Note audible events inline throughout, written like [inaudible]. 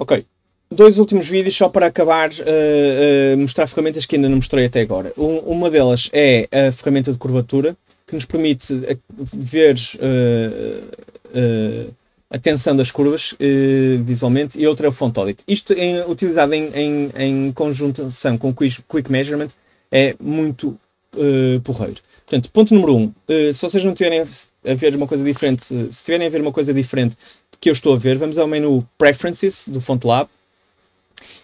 Ok. Dois últimos vídeos só para acabar, uh, uh, mostrar ferramentas que ainda não mostrei até agora. Um, uma delas é a ferramenta de curvatura, que nos permite eh, ver uh, a tensão das curvas visualmente, e outra é o font audit. Isto em, utilizado em, em, em conjunção com o quick measurement é muito uh, porreiro. Portanto, ponto número um, uh, se vocês não tiverem a ver uma coisa diferente, se tiverem a ver uma coisa diferente que eu estou a ver, vamos ao menu Preferences do FontLab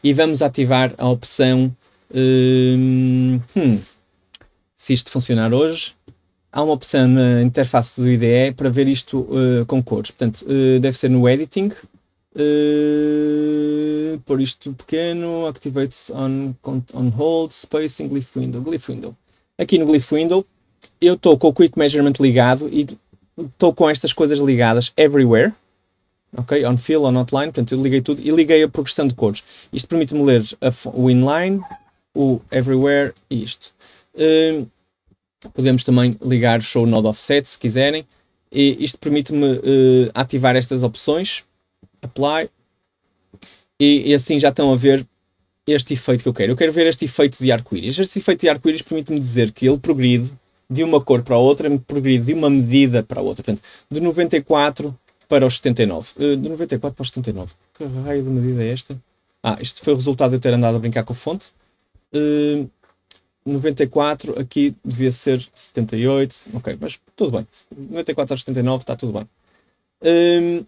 e vamos ativar a opção. Hum, hum, se isto funcionar hoje, há uma opção na interface do IDE para ver isto uh, com cores. Portanto, uh, deve ser no Editing. Uh, eh, por isto pequeno, Activate on, on Hold, Spacing, Glyph Window, Glyph Window. Aqui no Glyph Window, eu estou com o Quick Measurement ligado e estou com estas coisas ligadas everywhere ok? On fill, on outline, portanto eu liguei tudo e liguei a progressão de cores. Isto permite-me ler o inline, o everywhere e isto. Uh, podemos também ligar show node offset se quiserem. E isto permite-me uh, ativar estas opções, apply, e, e, assim já estão a ver este efeito que eu quero. Eu quero ver este efeito de arco-íris. Este efeito de arco-íris permite-me dizer que ele progride de uma cor para a outra, progride de uma medida para a outra. Portanto, de 94 para os 79. Eh, de 94 para os 79. Que raio de medida é esta? Ah, isto foi o resultado de eu ter andado a brincar com a fonte. Uh, eh, 94, aqui devia ser 78. Ok, mas tudo bem. 94 aos 79 está tudo bem. Ehm,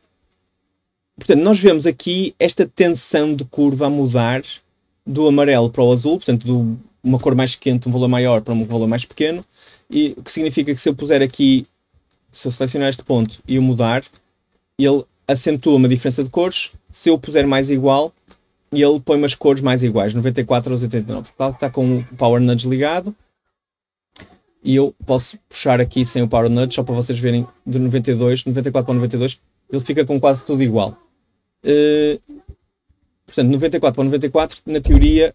portanto, nós vemos aqui esta tensão de curva a mudar do amarelo para o azul, portanto, de uma cor mais quente, um valor maior para um valor mais pequeno, e o que significa que se eu puser aqui, se eu selecionar este ponto e o mudar, ele acentua uma diferença de cores. Se eu puser mais igual, ele põe umas cores mais iguais, 94 aos 89. Claro que está com o Power Nudge ligado. E eu posso puxar aqui sem o Power Nudge, só para vocês verem, de 92, 94 para 92, ele fica com quase tudo igual. Uh, portanto, 94 para 94, na teoria,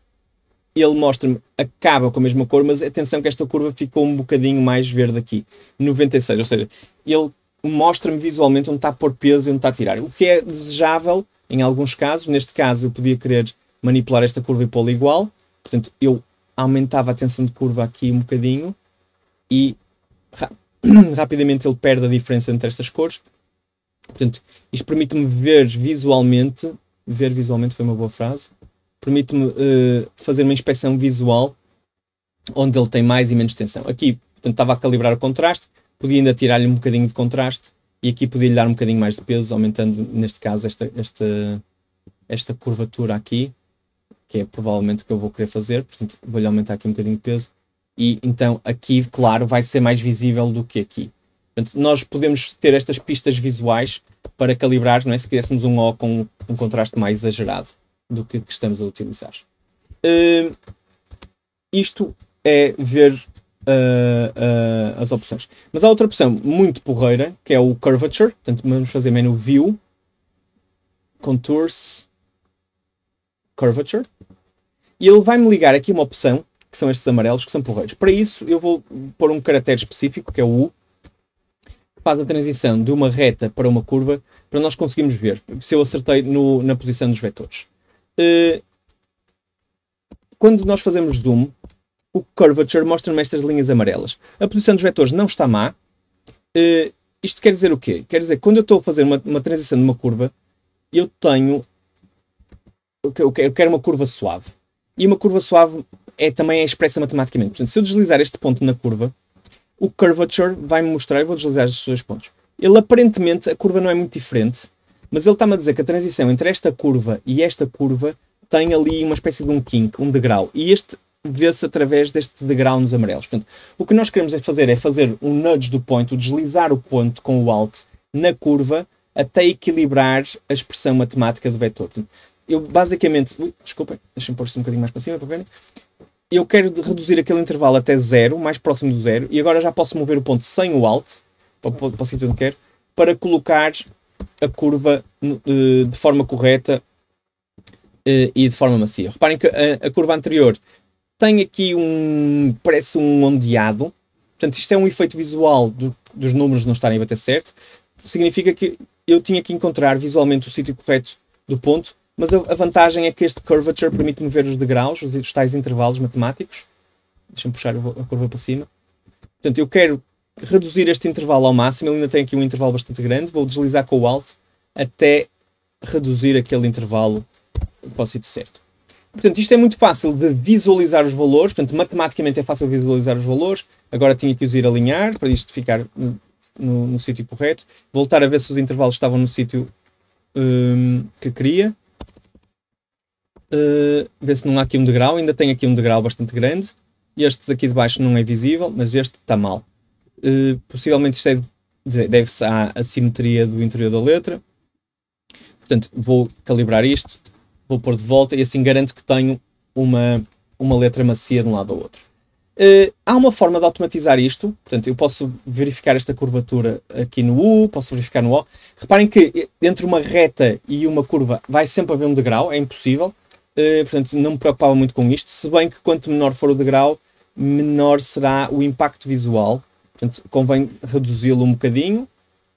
ele mostra-me, acaba com a mesma cor, mas atenção que esta curva ficou um bocadinho mais verde aqui, 96, ou seja, ele mostra-me visualmente onde está a pôr peso e onde está a tirar. O que é desejável em alguns casos. Neste caso, eu podia querer manipular esta curva e pô-la igual. Portanto, eu aumentava a tensão de curva aqui um bocadinho e ra [clears throat] rapidamente ele perde a diferença entre estas cores. Portanto, isto permite-me ver visualmente, ver visualmente foi uma boa frase, permite-me uh, fazer uma inspeção visual onde ele tem mais e menos tensão. Aqui, portanto, estava a calibrar o contraste, podia ainda tirar-lhe um bocadinho de contraste e aqui podia-lhe dar um bocadinho mais de peso, aumentando neste caso esta, esta, esta curvatura aqui, que é provavelmente o que eu vou querer fazer, portanto vou-lhe aumentar aqui um bocadinho de peso e então aqui, claro, vai ser mais visível do que aqui. Portanto, nós podemos ter estas pistas visuais para calibrar, não é? Se quiséssemos um O com um contraste mais exagerado do que, que estamos a utilizar. Uh, isto é ver uh, uh, as opções. Mas há outra opção muito porreira, que é o Curvature. Portanto, vamos fazer menu View, Contours, Curvature. E ele vai-me ligar aqui uma opção, que são estes amarelos, que são porreiros. Para isso, eu vou pôr um caractere específico, que é o U, que faz a transição de uma reta para uma curva, para nós conseguirmos ver se eu acertei no, na posição dos vetores. Uh, quando nós fazemos zoom, o curvature mostra-me estas linhas amarelas. A posição dos vetores não está má. Uh, isto quer dizer o quê? Quer dizer, quando eu estou a fazer uma, uma transição de uma curva, eu tenho... Eu quero uma curva suave. E uma curva suave é, também é expressa matematicamente. Portanto, se eu deslizar este ponto na curva, o curvature vai-me mostrar, eu vou deslizar estes dois pontos. Ele aparentemente, a curva não é muito diferente, mas ele está-me a dizer que a transição entre esta curva e esta curva tem ali uma espécie de um kink, um degrau. E este vê-se através deste degrau nos amarelos. Portanto, o que nós queremos é fazer é fazer um nudge do ponto, deslizar o ponto com o alt na curva até equilibrar a expressão matemática do vetor. Portanto, eu basicamente. Ui, desculpem, deixem-me pôr isto um bocadinho mais para cima para verem. Eu quero reduzir aquele intervalo até zero, mais próximo do zero, e agora já posso mover o ponto sem o alt, para, para, para o sítio onde quero, para colocar a curva uh, de forma correta uh, e de forma macia. Reparem que a, a curva anterior tem aqui um. parece um ondeado. Portanto, isto é um efeito visual do, dos números não estarem a bater certo. Significa que eu tinha que encontrar visualmente o sítio correto do ponto, mas a, a vantagem é que este curvature permite-me ver os degraus, os, os tais intervalos matemáticos. Deixa-me puxar a curva para cima. Portanto, eu quero reduzir este intervalo ao máximo. Ele ainda tem aqui um intervalo bastante grande. Vou deslizar com o Alt até reduzir aquele intervalo para o sítio certo. Portanto, isto é muito fácil de visualizar os valores, portanto, matematicamente é fácil visualizar os valores. Agora tinha que os ir alinhar para isto ficar no, no, no sítio correto. Voltar a ver se os intervalos estavam no sítio um, que queria. Uh, ver se não há aqui um degrau. Ainda tem aqui um degrau bastante grande. Este daqui de baixo não é visível, mas este está mal. Uh, possivelmente isto é, deve-se à assimetria do interior da letra. Portanto, vou calibrar isto vou pôr de volta e assim garanto que tenho uma, uma letra macia de um lado ao outro. Uh, há uma forma de automatizar isto, portanto, eu posso verificar esta curvatura aqui no U, posso verificar no O. Reparem que eh, entre uma reta e uma curva vai sempre haver um degrau, é impossível, uh, portanto, não me preocupava muito com isto. Se bem que quanto menor for o degrau, menor será o impacto visual, portanto, convém reduzi-lo um bocadinho,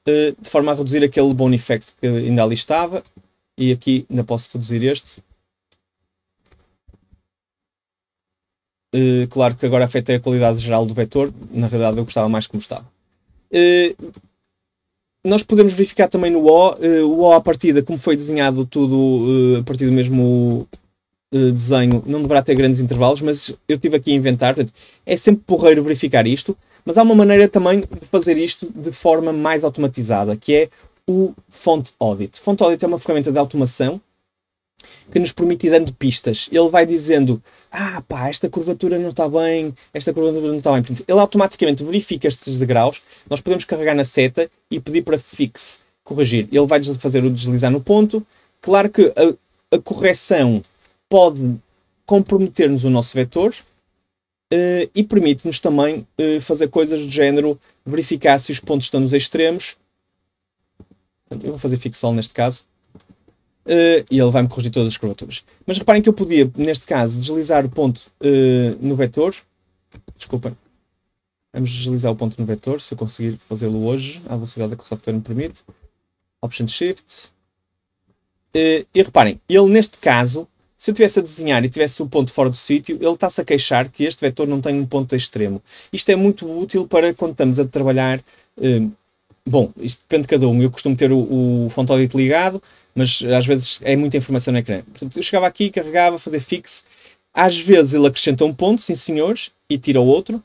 uh, de forma a reduzir aquele bone effect que ainda ali estava e aqui ainda posso reduzir este. Uh, claro que agora afetei a qualidade geral do vetor, na realidade eu gostava mais como estava. Uh, nós podemos verificar também no O, uh, o O à partida, como foi desenhado tudo a partir do mesmo desenho, não deverá ter grandes intervalos, mas eu tive aqui a inventar, portanto, é sempre porreiro verificar isto, mas há uma maneira também de fazer isto de forma mais automatizada, que é o Font Audit. Font Audit é uma ferramenta de automação que nos permite ir dando pistas. Ele vai dizendo: ah, pá, esta curvatura não está bem, esta curvatura não está bem. Portanto, ele automaticamente verifica estes degraus. Nós podemos carregar na seta e pedir para fix corrigir. Ele vai fazer o deslizar no ponto. Claro que a, a correção pode comprometer-nos o nosso vetor uh, e permite-nos também uh, fazer coisas do género verificar se os pontos estão nos extremos Portanto, eu vou fazer fixol neste caso. Uh, e ele vai-me corrigir todas as curvaturas. Mas reparem que eu podia, neste caso, deslizar o ponto uh, no vetor. Desculpem. Vamos deslizar o ponto no vetor, se eu conseguir fazê-lo hoje, à velocidade que o software me permite. Option Shift. Uh, e reparem, ele neste caso, se eu estivesse a desenhar e tivesse o ponto fora do sítio, ele está-se a queixar que este vetor não tem um ponto extremo. Isto é muito útil para quando estamos a trabalhar Bom, isto depende de cada um. Eu costumo ter o, o fonte audit ligado, mas às vezes é muita informação na ecrã. Portanto, eu chegava aqui, carregava, fazia fix. Às vezes ele acrescenta um ponto, sim senhores, e tira o outro.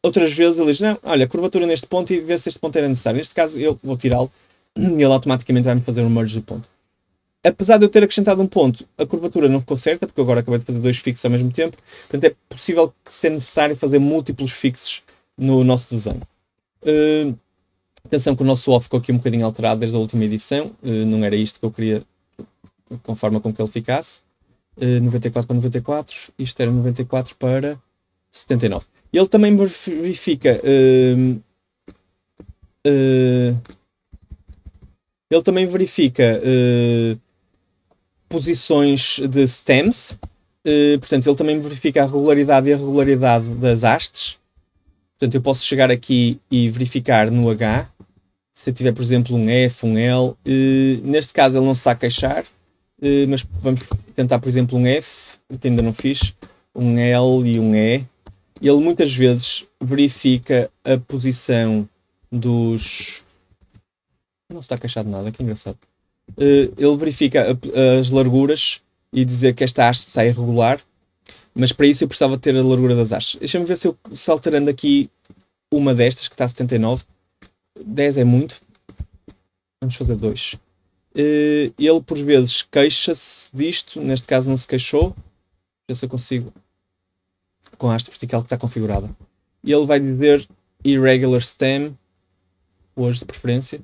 Outras vezes ele diz, não, olha, curvatura neste ponto e vê se este ponto era necessário. Neste caso, eu vou tirá-lo e ele automaticamente vai-me fazer um merge do ponto. Apesar de eu ter acrescentado um ponto, a curvatura não ficou certa, porque eu agora acabei de fazer dois fixos ao mesmo tempo. Portanto, é possível que seja necessário fazer múltiplos fixes no nosso desenho. Uh, Atenção que o nosso off ficou aqui um bocadinho alterado desde a última edição, eh, não era isto que eu queria, conforme com que ele ficasse. 94 eh, para 94, isto era 94 para 79. Ele também verifica. Uh, uh, ele também verifica uh, posições de stems, portanto, ele também verifica a regularidade e a irregularidade das hastes. Portanto, eu posso chegar aqui e verificar no H se tiver, por exemplo, um F, um L, eh, neste caso ele não se está a queixar, eh, mas vamos tentar, por exemplo, um F, que ainda não fiz, um L e um E. Ele muitas vezes verifica a posição dos. Não se está a queixar de nada, que engraçado. Eh, ele verifica a, as larguras e dizer que esta haste está irregular, mas para isso eu precisava ter a largura das hastes. Deixa-me ver se, eu, se alterando aqui uma destas, que está a 79, 10 é muito. Vamos fazer 2. Uh, eh, ele por vezes queixa-se disto, neste caso não se queixou. Já se eu consigo com a haste vertical que está configurada. E ele vai dizer irregular stem, hoje de preferência.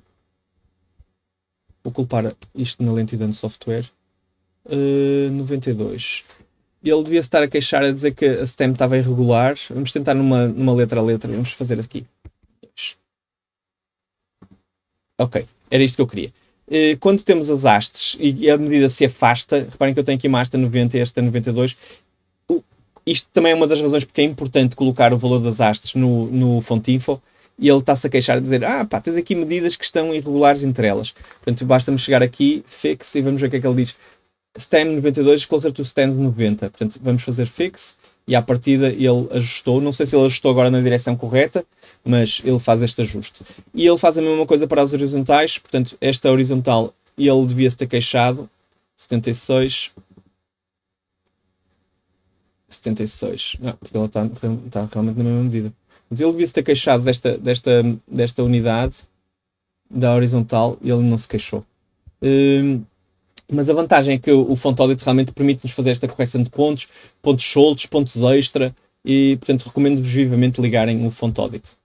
Vou culpar isto na lentidão do software. Uh, eh, 92. Ele devia estar a queixar a dizer que a stem estava irregular. Vamos tentar numa, numa letra a letra. Vamos fazer aqui. Ok, era isto que eu queria. Eh, quando temos as hastes e a medida se afasta, reparem que eu tenho aqui uma haste 90 e esta 92, isto também é uma das razões porque é importante colocar o valor das hastes no, no Fontinfo e ele está-se a queixar de dizer, ah pá, tens aqui medidas que estão irregulares entre elas. Portanto, basta-me chegar aqui, fix, e vamos ver o que é que ele diz. Stem 92 closer to stem 90. Portanto, vamos fazer fix e à partida ele ajustou. Não sei se ele ajustou agora na direção correta, mas ele faz este ajuste. E ele faz a mesma coisa para as horizontais, portanto, esta horizontal ele devia-se ter queixado. 76. 76. Não, porque ela está, está realmente na mesma medida. Mas ele devia-se ter queixado desta, desta, desta unidade da horizontal e ele não se queixou. Hum, mas a vantagem é que o Audit realmente permite-nos fazer esta correção de pontos, pontos soltos, pontos extra, e portanto recomendo-vos vivamente ligarem o Audit.